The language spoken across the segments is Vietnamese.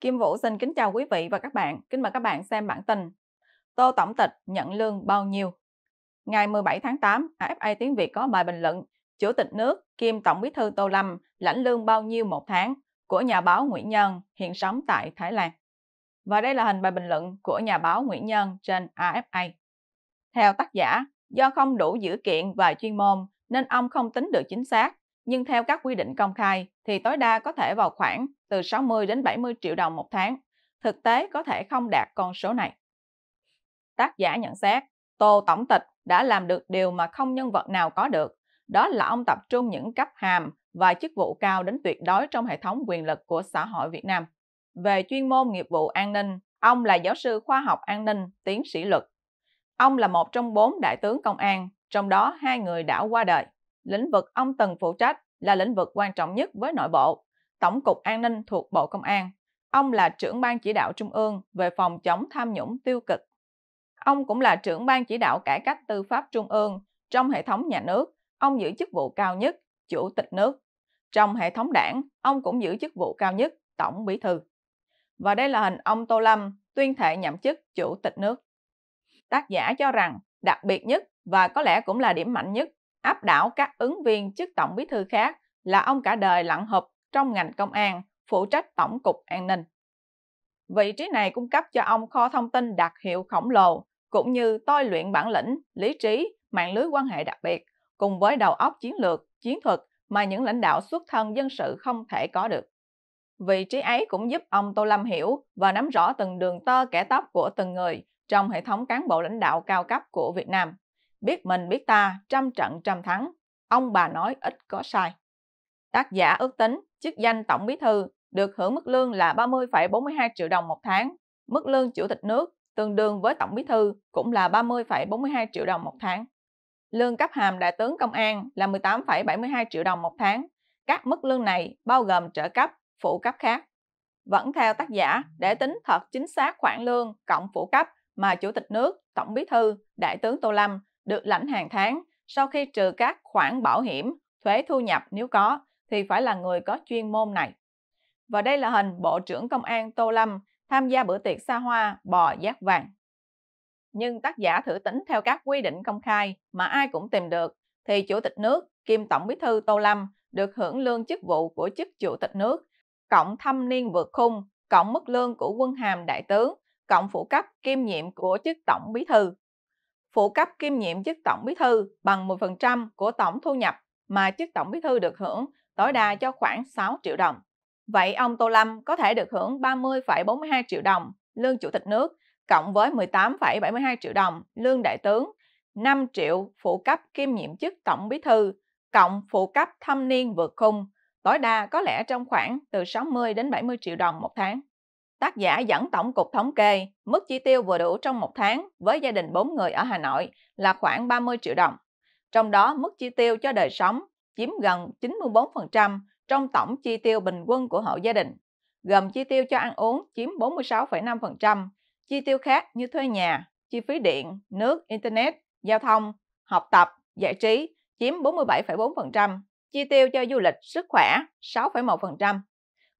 Kim Vũ xin kính chào quý vị và các bạn. Kính mời các bạn xem bản tin. Tô Tổng tịch nhận lương bao nhiêu? Ngày 17 tháng 8, AFA Tiếng Việt có bài bình luận Chủ tịch nước Kim Tổng bí thư Tô Lâm lãnh lương bao nhiêu một tháng của nhà báo Nguyễn Nhân hiện sống tại Thái Lan. Và đây là hình bài bình luận của nhà báo Nguyễn Nhân trên AFA. Theo tác giả, do không đủ dữ kiện và chuyên môn nên ông không tính được chính xác nhưng theo các quy định công khai thì tối đa có thể vào khoảng từ 60 đến 70 triệu đồng một tháng. Thực tế có thể không đạt con số này. Tác giả nhận xét, Tô Tổng Tịch đã làm được điều mà không nhân vật nào có được, đó là ông tập trung những cấp hàm và chức vụ cao đến tuyệt đối trong hệ thống quyền lực của xã hội Việt Nam. Về chuyên môn nghiệp vụ an ninh, ông là giáo sư khoa học an ninh, tiến sĩ luật. Ông là một trong bốn đại tướng công an, trong đó hai người đã qua đời lĩnh vực ông từng phụ trách là lĩnh vực quan trọng nhất với nội bộ, Tổng cục An ninh thuộc Bộ Công an. Ông là trưởng ban chỉ đạo trung ương về phòng chống tham nhũng tiêu cực. Ông cũng là trưởng ban chỉ đạo cải cách tư pháp trung ương trong hệ thống nhà nước. Ông giữ chức vụ cao nhất, chủ tịch nước. Trong hệ thống đảng, ông cũng giữ chức vụ cao nhất, tổng bí thư. Và đây là hình ông Tô Lâm tuyên thệ nhậm chức chủ tịch nước. Tác giả cho rằng đặc biệt nhất và có lẽ cũng là điểm mạnh nhất áp đảo các ứng viên chức tổng bí thư khác là ông cả đời lặn hụp trong ngành công an, phụ trách Tổng cục An ninh. Vị trí này cung cấp cho ông kho thông tin đặc hiệu khổng lồ, cũng như tôi luyện bản lĩnh, lý trí, mạng lưới quan hệ đặc biệt, cùng với đầu óc chiến lược, chiến thuật mà những lãnh đạo xuất thân dân sự không thể có được. Vị trí ấy cũng giúp ông Tô Lâm hiểu và nắm rõ từng đường tơ kẻ tóc của từng người trong hệ thống cán bộ lãnh đạo cao cấp của Việt Nam biết mình biết ta, trăm trận trăm thắng, ông bà nói ít có sai. Tác giả ước tính chức danh Tổng Bí Thư được hưởng mức lương là 30,42 triệu đồng một tháng, mức lương Chủ tịch nước tương đương với Tổng Bí Thư cũng là 30,42 triệu đồng một tháng. Lương cấp hàm Đại tướng Công an là 18,72 triệu đồng một tháng. Các mức lương này bao gồm trợ cấp, phụ cấp khác. Vẫn theo tác giả, để tính thật chính xác khoản lương cộng phụ cấp mà Chủ tịch nước, Tổng Bí Thư, Đại tướng Tô Lâm được lãnh hàng tháng sau khi trừ các khoản bảo hiểm, thuế thu nhập nếu có thì phải là người có chuyên môn này. Và đây là hình Bộ trưởng Công an Tô Lâm tham gia bữa tiệc xa hoa bò giác vàng. Nhưng tác giả thử tính theo các quy định công khai mà ai cũng tìm được thì Chủ tịch nước kiêm Tổng bí thư Tô Lâm được hưởng lương chức vụ của chức Chủ tịch nước, cộng thâm niên vượt khung, cộng mức lương của quân hàm đại tướng, cộng phụ cấp kiêm nhiệm của chức Tổng bí thư phụ cấp kiêm nhiệm chức tổng bí thư bằng 10% của tổng thu nhập mà chức tổng bí thư được hưởng tối đa cho khoảng 6 triệu đồng. Vậy ông Tô Lâm có thể được hưởng 30,42 triệu đồng lương chủ tịch nước cộng với 18,72 triệu đồng lương đại tướng, 5 triệu phụ cấp kiêm nhiệm chức tổng bí thư cộng phụ cấp thâm niên vượt khung, tối đa có lẽ trong khoảng từ 60 đến 70 triệu đồng một tháng. Tác giả dẫn tổng cục thống kê, mức chi tiêu vừa đủ trong một tháng với gia đình 4 người ở Hà Nội là khoảng 30 triệu đồng. Trong đó, mức chi tiêu cho đời sống chiếm gần 94% trong tổng chi tiêu bình quân của hộ gia đình, gồm chi tiêu cho ăn uống chiếm 46,5%, chi tiêu khác như thuê nhà, chi phí điện, nước, internet, giao thông, học tập, giải trí chiếm 47,4%, chi tiêu cho du lịch, sức khỏe 6,1%.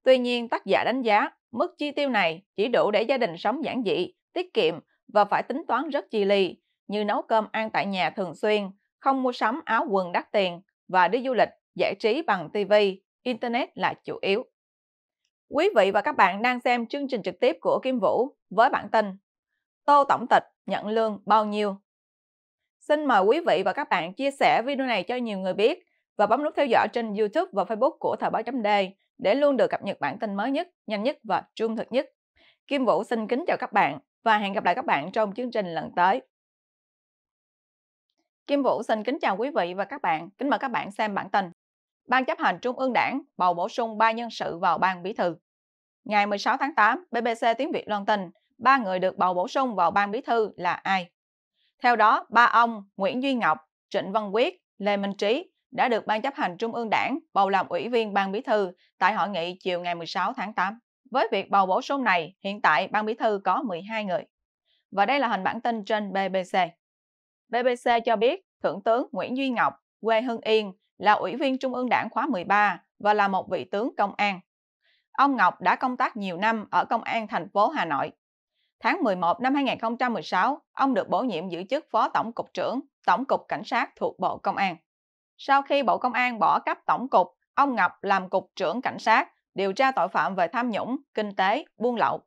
Tuy nhiên, tác giả đánh giá Mức chi tiêu này chỉ đủ để gia đình sống giản dị, tiết kiệm và phải tính toán rất chi li, như nấu cơm ăn tại nhà thường xuyên, không mua sắm áo quần đắt tiền và đi du lịch, giải trí bằng TV, Internet là chủ yếu. Quý vị và các bạn đang xem chương trình trực tiếp của Kim Vũ với bản tin Tô Tổng Tịch nhận lương bao nhiêu? Xin mời quý vị và các bạn chia sẻ video này cho nhiều người biết và bấm nút theo dõi trên YouTube và Facebook của Thời báo chấm để luôn được cập nhật bản tin mới nhất, nhanh nhất và trung thực nhất. Kim Vũ xin kính chào các bạn và hẹn gặp lại các bạn trong chương trình lần tới. Kim Vũ xin kính chào quý vị và các bạn. Kính mời các bạn xem bản tin. Ban chấp hành Trung ương Đảng bầu bổ sung 3 nhân sự vào ban bí thư. Ngày 16 tháng 8, BBC tiếng Việt loan tin, ba người được bầu bổ sung vào ban bí thư là ai? Theo đó, ba ông Nguyễn Duy Ngọc, Trịnh Văn Quyết, Lê Minh Trí đã được Ban chấp hành Trung ương Đảng bầu làm ủy viên Ban Bí thư tại hội nghị chiều ngày 16 tháng 8. Với việc bầu bổ sung này, hiện tại Ban Bí thư có 12 người. Và đây là hình bản tin trên BBC. BBC cho biết Thượng tướng Nguyễn Duy Ngọc, quê Hưng Yên, là ủy viên Trung ương Đảng khóa 13 và là một vị tướng công an. Ông Ngọc đã công tác nhiều năm ở Công an thành phố Hà Nội. Tháng 11 năm 2016, ông được bổ nhiệm giữ chức Phó Tổng cục trưởng Tổng cục Cảnh sát thuộc Bộ Công an. Sau khi Bộ Công an bỏ cấp tổng cục, ông Ngọc làm cục trưởng cảnh sát, điều tra tội phạm về tham nhũng, kinh tế, buôn lậu.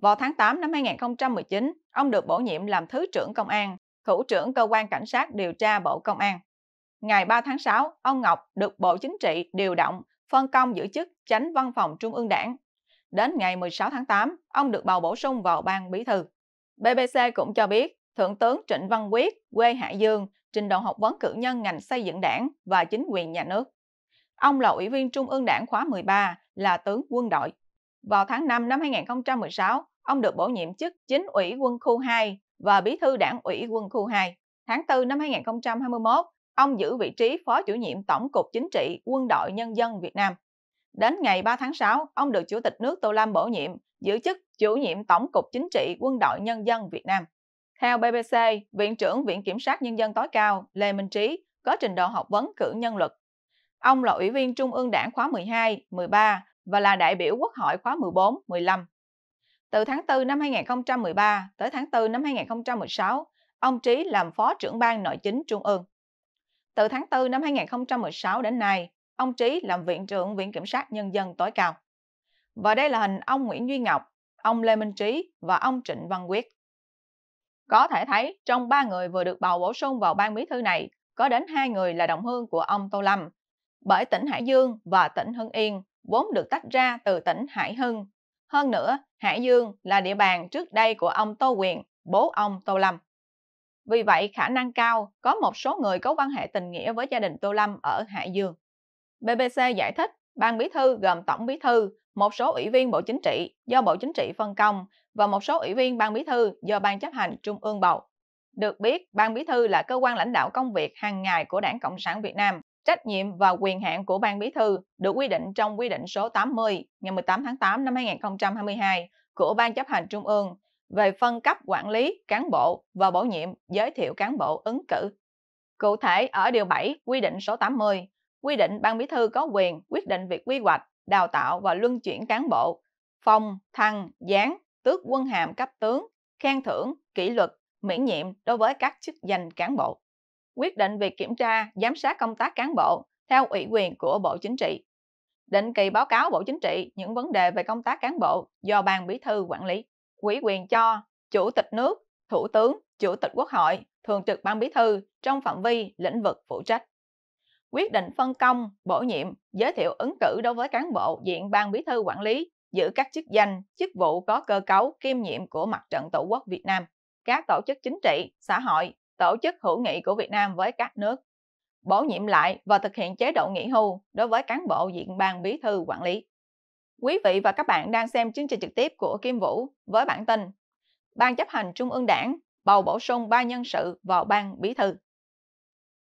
Vào tháng 8 năm 2019, ông được bổ nhiệm làm Thứ trưởng Công an, Thủ trưởng Cơ quan Cảnh sát điều tra Bộ Công an. Ngày 3 tháng 6, ông Ngọc được Bộ Chính trị điều động, phân công giữ chức tránh văn phòng Trung ương Đảng. Đến ngày 16 tháng 8, ông được bầu bổ sung vào ban bí thư. BBC cũng cho biết, Thượng tướng Trịnh Văn Quyết, quê Hải Dương, trình độ học vấn cử nhân ngành xây dựng đảng và chính quyền nhà nước. Ông là Ủy viên Trung ương Đảng khóa 13, là tướng quân đội. Vào tháng 5 năm 2016, ông được bổ nhiệm chức chính ủy quân khu 2 và bí thư đảng ủy quân khu 2. Tháng 4 năm 2021, ông giữ vị trí phó chủ nhiệm Tổng cục Chính trị Quân đội Nhân dân Việt Nam. Đến ngày 3 tháng 6, ông được Chủ tịch nước Tô Lâm bổ nhiệm giữ chức chủ nhiệm Tổng cục Chính trị Quân đội Nhân dân Việt Nam. Theo BBC, Viện trưởng Viện Kiểm sát Nhân dân tối cao Lê Minh Trí có trình độ học vấn cử nhân luật. Ông là Ủy viên Trung ương Đảng khóa 12, 13 và là đại biểu Quốc hội khóa 14, 15. Từ tháng 4 năm 2013 tới tháng 4 năm 2016, ông Trí làm Phó trưởng ban Nội chính Trung ương. Từ tháng 4 năm 2016 đến nay, ông Trí làm Viện trưởng Viện Kiểm sát Nhân dân tối cao. Và đây là hình ông Nguyễn Duy Ngọc, ông Lê Minh Trí và ông Trịnh Văn Quyết. Có thể thấy, trong ba người vừa được bầu bổ sung vào ban bí thư này, có đến hai người là đồng hương của ông Tô Lâm. Bởi tỉnh Hải Dương và tỉnh Hưng Yên vốn được tách ra từ tỉnh Hải Hưng. Hơn nữa, Hải Dương là địa bàn trước đây của ông Tô Quyền, bố ông Tô Lâm. Vì vậy, khả năng cao có một số người có quan hệ tình nghĩa với gia đình Tô Lâm ở Hải Dương. BBC giải thích, ban bí thư gồm tổng bí thư, một số ủy viên Bộ Chính trị do Bộ Chính trị phân công và một số ủy viên Ban Bí thư do Ban chấp hành Trung ương bầu. Được biết, Ban Bí thư là cơ quan lãnh đạo công việc hàng ngày của Đảng Cộng sản Việt Nam. Trách nhiệm và quyền hạn của Ban Bí thư được quy định trong quy định số 80 ngày 18 tháng 8 năm 2022 của Ban chấp hành Trung ương về phân cấp quản lý cán bộ và bổ nhiệm giới thiệu cán bộ ứng cử. Cụ thể, ở Điều 7 quy định số 80, quy định Ban Bí thư có quyền quyết định việc quy hoạch, đào tạo và luân chuyển cán bộ, phong, thăng, giáng, tước quân hàm cấp tướng, khen thưởng, kỷ luật, miễn nhiệm đối với các chức danh cán bộ. Quyết định việc kiểm tra, giám sát công tác cán bộ theo ủy quyền của Bộ Chính trị. Định kỳ báo cáo Bộ Chính trị những vấn đề về công tác cán bộ do Ban Bí thư quản lý. ủy quyền cho Chủ tịch nước, Thủ tướng, Chủ tịch Quốc hội, Thường trực Ban Bí thư trong phạm vi lĩnh vực phụ trách quyết định phân công, bổ nhiệm, giới thiệu ứng cử đối với cán bộ diện ban bí thư quản lý giữ các chức danh, chức vụ có cơ cấu kiêm nhiệm của mặt trận Tổ quốc Việt Nam, các tổ chức chính trị, xã hội, tổ chức hữu nghị của Việt Nam với các nước. Bổ nhiệm lại và thực hiện chế độ nghỉ hưu đối với cán bộ diện ban bí thư quản lý. Quý vị và các bạn đang xem chương trình trực tiếp của Kim Vũ với bản tin Ban chấp hành Trung ương Đảng bầu bổ sung ba nhân sự vào ban bí thư.